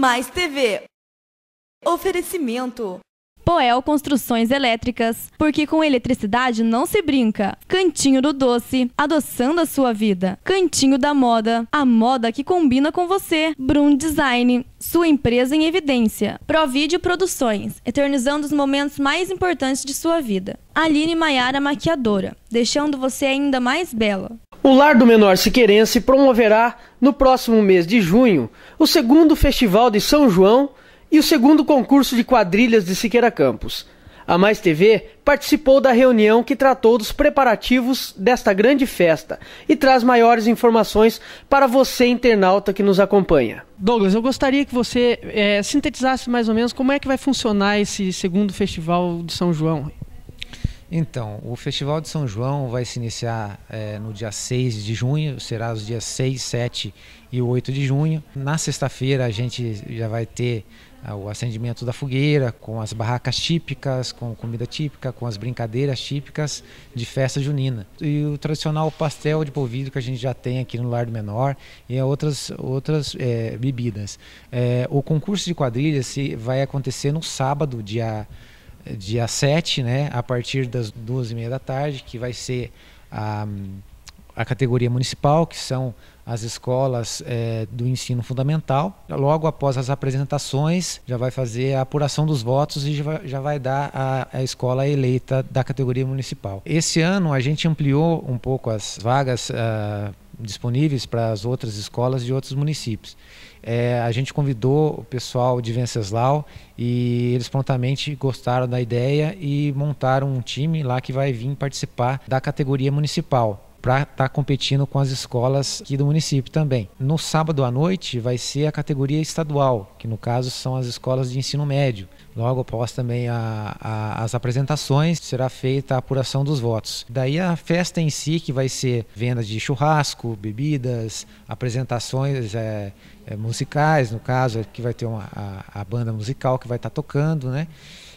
Mais TV. Oferecimento. Poel Construções Elétricas, porque com eletricidade não se brinca. Cantinho do Doce, adoçando a sua vida. Cantinho da Moda, a moda que combina com você. Brum Design, sua empresa em evidência. Provídeo Produções, eternizando os momentos mais importantes de sua vida. Aline Maiara Maquiadora, deixando você ainda mais bela. O Lar do Menor Siqueirense promoverá, no próximo mês de junho, o segundo Festival de São João e o segundo concurso de quadrilhas de Siqueira Campos. A Mais TV participou da reunião que tratou dos preparativos desta grande festa e traz maiores informações para você, internauta que nos acompanha. Douglas, eu gostaria que você é, sintetizasse mais ou menos como é que vai funcionar esse segundo festival de São João. Então, o Festival de São João vai se iniciar é, no dia 6 de junho, será os dias 6, 7 e 8 de junho. Na sexta-feira a gente já vai ter ah, o acendimento da fogueira, com as barracas típicas, com comida típica, com as brincadeiras típicas de festa junina. E o tradicional pastel de polvilho que a gente já tem aqui no Lardo Menor e é outras, outras é, bebidas. É, o concurso de quadrilha se, vai acontecer no sábado, dia dia 7, né, a partir das duas e meia da tarde, que vai ser a, a categoria municipal, que são as escolas é, do ensino fundamental. Logo após as apresentações, já vai fazer a apuração dos votos e já vai, já vai dar a, a, escola eleita da categoria municipal. Esse ano a gente ampliou um pouco as vagas. Uh, disponíveis para as outras escolas de outros municípios. É, a gente convidou o pessoal de Venceslau e eles prontamente gostaram da ideia e montaram um time lá que vai vir participar da categoria municipal para estar tá competindo com as escolas aqui do município também. No sábado à noite vai ser a categoria estadual, que no caso são as escolas de ensino médio. Logo após também a, a, as apresentações, será feita a apuração dos votos. Daí a festa em si, que vai ser venda de churrasco, bebidas, apresentações é, é, musicais, no caso, é que vai ter uma, a, a banda musical que vai estar tá tocando, né?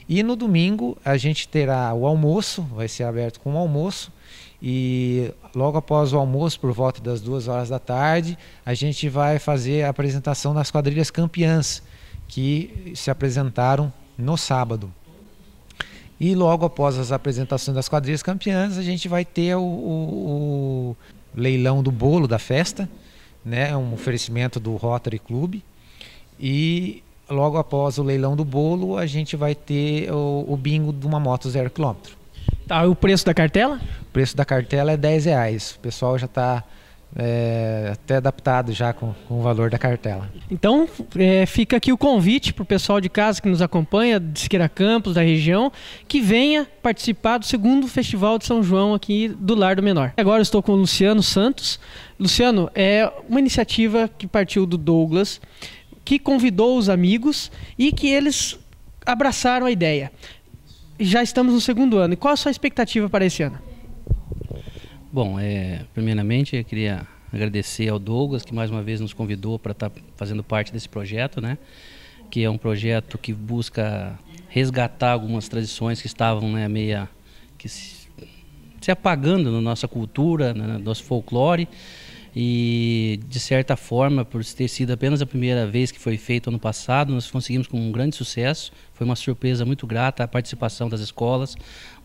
E no domingo a gente terá o almoço, vai ser aberto com o almoço. E logo após o almoço, por volta das duas horas da tarde, a gente vai fazer a apresentação das quadrilhas campeãs que se apresentaram no sábado. E logo após as apresentações das quadrilhas campeãs, a gente vai ter o, o, o leilão do bolo da festa, né? É um oferecimento do Rotary Club. E logo após o leilão do bolo, a gente vai ter o, o bingo de uma moto zero quilômetro. Tá, e o preço da cartela? O preço da cartela é 10 reais. O pessoal já está é, até adaptado já com, com, o valor da cartela. Então, é, fica aqui o convite para o pessoal de casa que nos acompanha, de Siqueira Campos, da região, que venha participar do segundo Festival de São João aqui do Lar do Menor. Agora estou com o Luciano Santos. Luciano, é uma iniciativa que partiu do Douglas, que convidou os amigos e que eles abraçaram a ideia. Já estamos no segundo ano. E qual a sua expectativa para esse ano? Bom, é, primeiramente eu queria agradecer ao Douglas que mais uma vez nos convidou para estar tá fazendo parte desse projeto, né? Que é um projeto que busca resgatar algumas tradições que estavam né, meia que se, se apagando na nossa cultura, no nosso folclore. E, de certa forma, por ter sido apenas a primeira vez que foi feito ano passado, nós conseguimos com um grande sucesso. Foi uma surpresa muito grata a participação das escolas,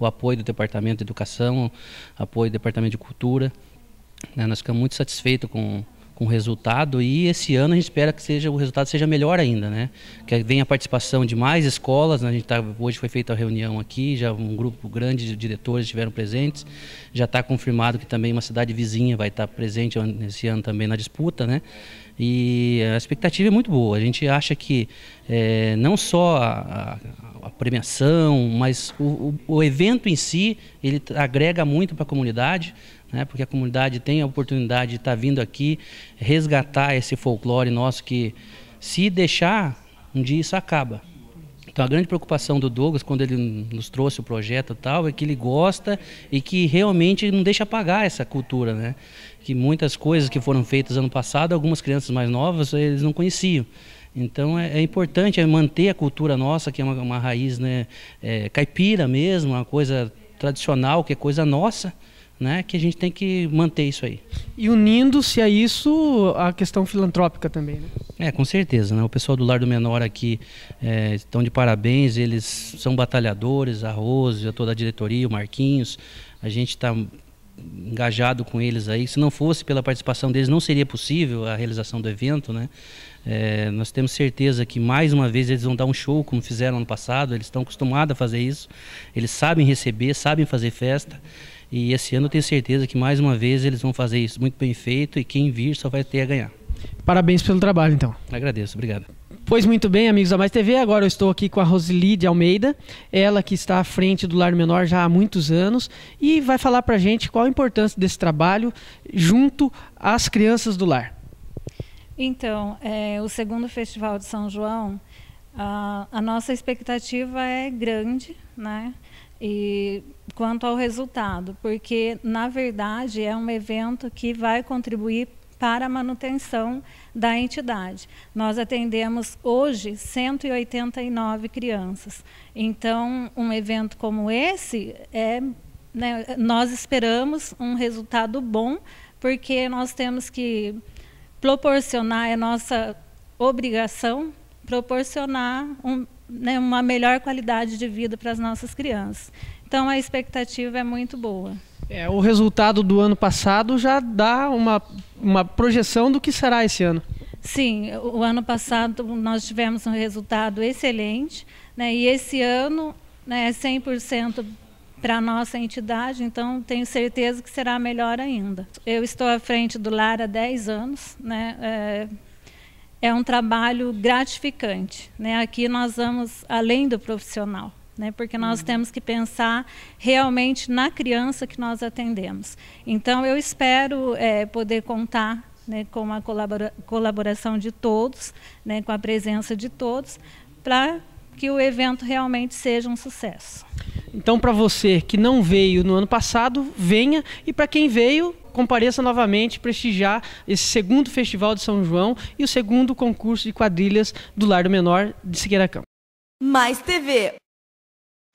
o apoio do Departamento de Educação, apoio do Departamento de Cultura. Né? Nós ficamos muito satisfeitos com, com resultado e esse ano a gente espera que seja o resultado seja melhor ainda, né? Que venha a participação de mais escolas, né? a gente tá, hoje foi feita a reunião aqui, já um grupo grande de diretores estiveram presentes, já está confirmado que também uma cidade vizinha vai estar tá presente esse ano também na disputa, né? E a expectativa é muito boa. A gente acha que é, não só a, a, a premiação, mas o, o, o, evento em si, ele agrega muito para a comunidade né? porque a comunidade tem a oportunidade de estar tá vindo aqui resgatar esse folclore nosso que, se deixar, um dia isso acaba. Então a grande preocupação do Douglas quando ele nos trouxe o projeto e tal é que ele gosta e que realmente não deixa apagar essa cultura, né? Que muitas coisas que foram feitas ano passado, algumas crianças mais novas eles não conheciam. Então é, é importante é manter a cultura nossa, que é uma, uma raiz né, é, caipira mesmo, uma coisa tradicional, que é coisa nossa né, que a gente tem que manter isso aí. E unindo-se a isso a questão filantrópica também, né? É, com certeza. Né? O pessoal do Lar do Menor aqui é, estão de parabéns, eles são batalhadores, a Rose, toda a diretoria, o Marquinhos. A gente está engajado com eles aí. Se não fosse pela participação deles, não seria possível a realização do evento, né? É, nós temos certeza que mais uma vez eles vão dar um show como fizeram ano passado, eles estão acostumados a fazer isso, eles sabem receber, sabem fazer festa. E esse ano eu tenho certeza que mais uma vez eles vão fazer isso muito bem feito e quem vir só vai ter a ganhar. Parabéns pelo trabalho, então. Agradeço, obrigado. Pois muito bem, amigos da Mais TV. Agora eu estou aqui com a Roseli de Almeida, ela que está à frente do Lar Menor já há muitos anos e vai falar para gente qual a importância desse trabalho junto às crianças do lar. Então, é, o segundo Festival de São João, a, a nossa expectativa é grande, né? E quanto ao resultado, porque na verdade é um evento que vai contribuir para a manutenção da entidade. Nós atendemos hoje 189 crianças. Então, um evento como esse é né, nós esperamos um resultado bom, porque nós temos que proporcionar, é nossa obrigação proporcionar um, né, uma melhor qualidade de vida para as nossas crianças. Então a expectativa é muito boa. É, o resultado do ano passado já dá uma, uma projeção do que será esse ano. Sim, o ano passado nós tivemos um resultado excelente, né, e esse ano né, 100% é para a nossa entidade, então tenho certeza que será melhor ainda. Eu estou à frente do LAR há 10 anos, né? É, é um trabalho gratificante. Né? Aqui nós vamos além do profissional, né? porque nós uhum. temos que pensar realmente na criança que nós atendemos. Então, eu espero é, poder contar né, com a colabora colaboração de todos, né, com a presença de todos, para que o evento realmente seja um sucesso. Então, para você que não veio no ano passado, venha. E para quem veio, compareça novamente prestigiar esse segundo Festival de São João e o segundo concurso de quadrilhas do Lar do Menor de Siqueira Campos. Mais TV.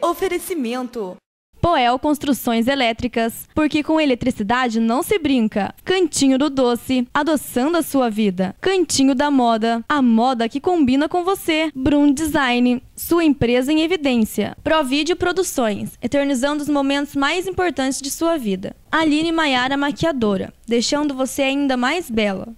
Oferecimento. Poel Construções Elétricas, porque com eletricidade não se brinca. Cantinho do Doce, adoçando a sua vida. Cantinho da Moda, a moda que combina com você. Brum Design, sua empresa em evidência. Provídeo Produções, eternizando os momentos mais importantes de sua vida. Aline Maiara Maquiadora, deixando você ainda mais bela.